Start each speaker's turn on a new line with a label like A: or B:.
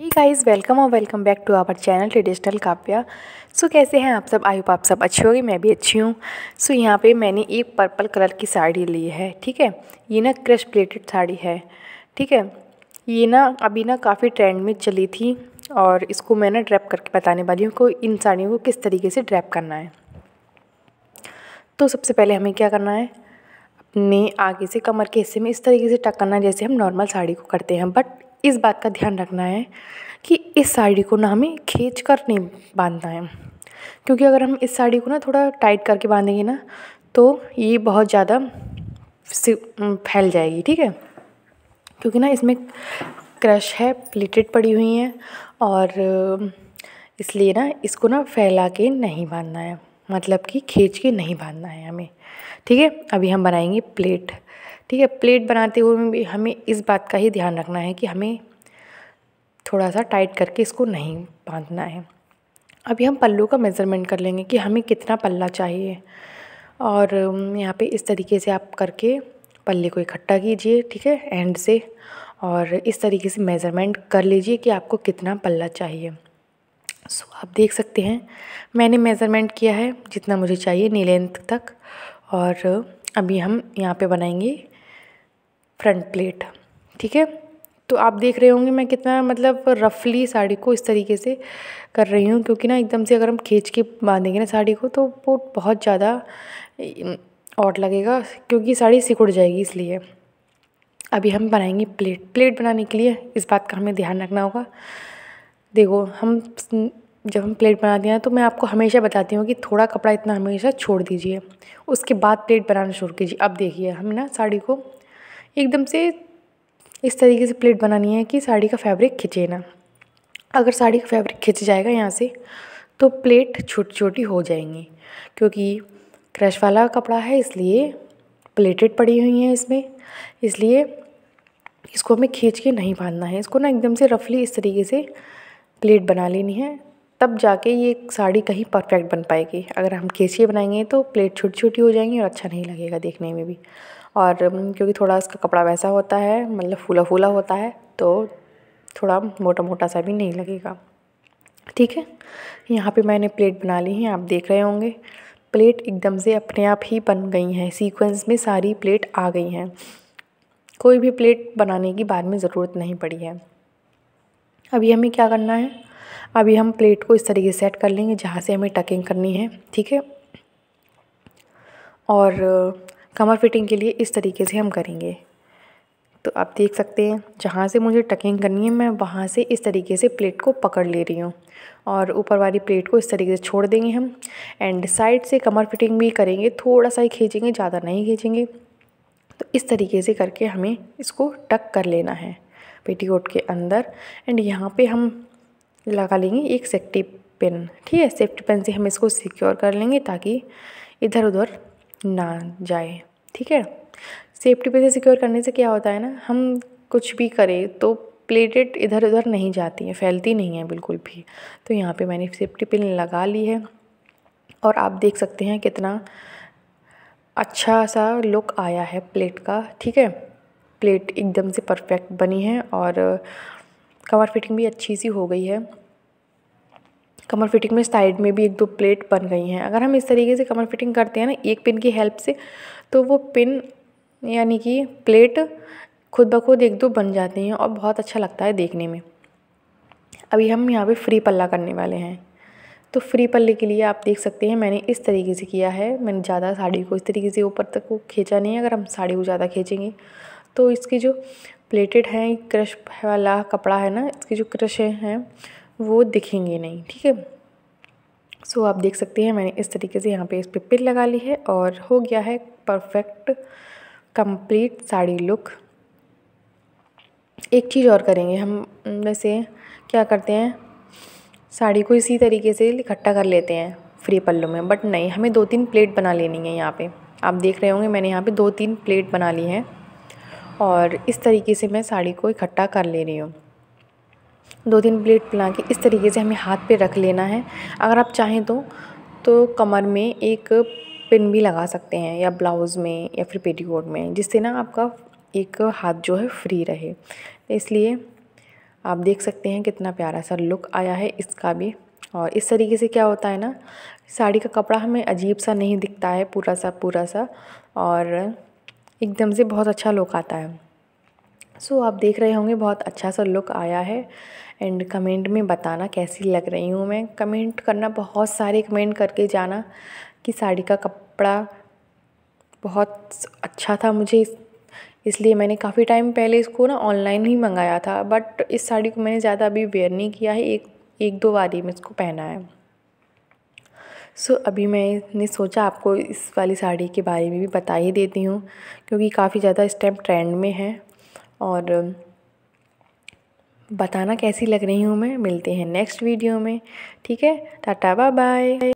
A: ही guys welcome और welcome back to our channel traditional Kavya so कैसे हैं आप सब आई होप आप सब अच्छे होगी मैं भी अच्छी हूँ सो so, यहाँ पे मैंने एक पर्पल कलर की साड़ी ली है ठीक है ये ना क्रश प्लेटेड साड़ी है ठीक है ये ना अभी ना काफ़ी ट्रेंड में चली थी और इसको मैं ना ड्रैप करके बताने वाली हूँ को इन साड़ियों को किस तरीके से ड्रैप करना है तो सबसे पहले हमें क्या करना है अपने आगे से कमर के हिस्से में इस तरीके से टक करना जैसे हम नॉर्मल साड़ी को करते हैं बट इस बात का ध्यान रखना है कि इस साड़ी को ना हमें खींच कर नहीं बांधना है क्योंकि अगर हम इस साड़ी को ना थोड़ा टाइट करके बांधेंगे ना तो ये बहुत ज़्यादा फैल जाएगी ठीक है क्योंकि ना इसमें क्रश है प्लेटेड पड़ी हुई है और इसलिए ना इसको ना फैला के नहीं बांधना है मतलब कि खींच के नहीं बांधना है हमें ठीक है अभी हम बनाएंगे प्लेट ठीक है प्लेट बनाते हुए भी हमें इस बात का ही ध्यान रखना है कि हमें थोड़ा सा टाइट करके इसको नहीं बांधना है अभी हम पल्लू का मेज़रमेंट कर लेंगे कि हमें कितना पल्ला चाहिए और यहाँ पे इस तरीके से आप करके पल्ले को इकट्ठा कीजिए ठीक है एंड से और इस तरीके से मेज़रमेंट कर लीजिए कि आपको कितना पल्ला चाहिए सो आप देख सकते हैं मैंने मेज़रमेंट किया है जितना मुझे चाहिए नी लेंथ तक और अभी हम यहाँ पे बनाएंगे फ्रंट प्लेट ठीक है तो आप देख रहे होंगे मैं कितना मतलब रफली साड़ी को इस तरीके से कर रही हूँ क्योंकि ना एकदम से अगर हम खींच के बांधेंगे ना साड़ी को तो वो बहुत ज़्यादा ऑट लगेगा क्योंकि साड़ी सिकुड़ जाएगी इसलिए अभी हम बनाएंगे प्लेट प्लेट बनाने के लिए इस बात का हमें ध्यान रखना होगा देखो हम जब हम प्लेट बनाते हैं तो मैं आपको हमेशा बताती हूँ कि थोड़ा कपड़ा इतना हमेशा छोड़ दीजिए उसके बाद प्लेट बनाना शुरू कीजिए अब देखिए हम ना साड़ी को एकदम से इस तरीके से प्लेट बनानी है कि साड़ी का फैब्रिक खिंचे ना अगर साड़ी का फैब्रिक खिंच जाएगा यहाँ से तो प्लेट छोटी छोटी हो जाएंगी क्योंकि क्रश वाला कपड़ा है इसलिए प्लेटेड पड़ी हुई हैं इसमें इसलिए इसको हमें खींच के नहीं बांधना है इसको ना एकदम से रफली इस तरीके से प्लेट बना लेनी है तब जाके ये साड़ी कहीं परफेक्ट बन पाएगी अगर हम खींच के बनाएंगे तो प्लेट छोटी छोटी हो जाएंगी और अच्छा नहीं लगेगा देखने में भी और क्योंकि थोड़ा उसका कपड़ा वैसा होता है मतलब फूला फूला होता है तो थोड़ा मोटा मोटा सा भी नहीं लगेगा ठीक है यहाँ पे मैंने प्लेट बना ली है आप देख रहे होंगे प्लेट एकदम से अपने आप ही बन गई हैं सीक्वेंस में सारी प्लेट आ गई हैं कोई भी प्लेट बनाने की बाद में ज़रूरत नहीं पड़ी है अभी हमें क्या करना है अभी हम प्लेट को इस तरीके सेट कर लेंगे जहाँ से हमें टकिंग करनी है ठीक है और कमर फिटिंग के लिए इस तरीके से हम करेंगे तो आप देख सकते हैं जहाँ से मुझे टकिंग करनी है मैं वहाँ से इस तरीके से प्लेट को पकड़ ले रही हूँ और ऊपर वाली प्लेट को इस तरीके से छोड़ देंगे हम एंड साइड से कमर फिटिंग भी करेंगे थोड़ा सा ही खींचेंगे ज़्यादा नहीं खींचेंगे तो इस तरीके से करके हमें इसको टक कर लेना है पेटीकोट के अंदर एंड यहाँ पे हम लगा लेंगे एक सेफ्टी पिन ठीक है सेफ्टी पिन से हम इसको सिक्योर कर लेंगे ताकि इधर उधर ना जाए ठीक है सेफ्टी पे से सिक्योर करने से क्या होता है ना हम कुछ भी करें तो प्लेटेड इधर उधर नहीं जाती हैं फैलती नहीं है बिल्कुल भी तो यहाँ पे मैंने सेफ्टी पिन लगा ली है और आप देख सकते हैं कितना अच्छा सा लुक आया है प्लेट का ठीक है प्लेट एकदम से परफेक्ट बनी है और कवर फिटिंग भी अच्छी सी हो गई है कमर फिटिंग में साइड में भी एक दो प्लेट बन गई हैं अगर हम इस तरीके से कमर फिटिंग करते हैं ना एक पिन की हेल्प से तो वो पिन यानी कि प्लेट खुद ब खुद एक दो बन जाती हैं और बहुत अच्छा लगता है देखने में अभी हम यहाँ पे फ्री पल्ला करने वाले हैं तो फ्री पल्ले के लिए आप देख सकते हैं मैंने इस तरीके से किया है मैंने ज़्यादा साड़ी को इस तरीके से ऊपर तक को खींचा नहीं है अगर हम साड़ी को ज़्यादा खींचेंगे तो इसकी जो प्लेटेड हैं क्रश वाला कपड़ा है ना इसकी जो क्रश हैं वो दिखेंगे नहीं ठीक है सो आप देख सकते हैं मैंने इस तरीके से यहाँ पे इस पर पिन लगा ली है और हो गया है परफेक्ट कंप्लीट साड़ी लुक एक चीज़ और करेंगे हम वैसे क्या करते हैं साड़ी को इसी तरीके से इकट्ठा कर लेते हैं फ्री पल्लू में बट नहीं हमें दो तीन प्लेट बना लेनी है यहाँ पे आप देख रहे होंगे मैंने यहाँ पे दो तीन प्लेट बना ली है और इस तरीके से मैं साड़ी को इकट्ठा कर ले रही हूँ दो तीन प्लेट पिला के इस तरीके से हमें हाथ पे रख लेना है अगर आप चाहें तो तो कमर में एक पिन भी लगा सकते हैं या ब्लाउज़ में या फिर पेटीकोट में जिससे ना आपका एक हाथ जो है फ्री रहे इसलिए आप देख सकते हैं कितना प्यारा सा लुक आया है इसका भी और इस तरीके से क्या होता है ना साड़ी का कपड़ा हमें अजीब सा नहीं दिखता है पूरा सा पूरा सा और एकदम से बहुत अच्छा लुक आता है सो so, आप देख रहे होंगे बहुत अच्छा सा लुक आया है एंड कमेंट में बताना कैसी लग रही हूँ मैं कमेंट करना बहुत सारे कमेंट करके जाना कि साड़ी का कपड़ा बहुत अच्छा था मुझे इसलिए मैंने काफ़ी टाइम पहले इसको ना ऑनलाइन ही मंगाया था बट इस साड़ी को मैंने ज़्यादा अभी वेयर नहीं किया है एक एक दो बारी में मैं इसको पहना है सो so, अभी मैंने सोचा आपको इस वाली साड़ी के बारे में भी बता ही देती हूँ क्योंकि काफ़ी ज़्यादा इस टाइम ट्रेंड में है और बताना कैसी लग रही हूँ मैं मिलते हैं नेक्स्ट वीडियो में ठीक है टाटा बाय बाय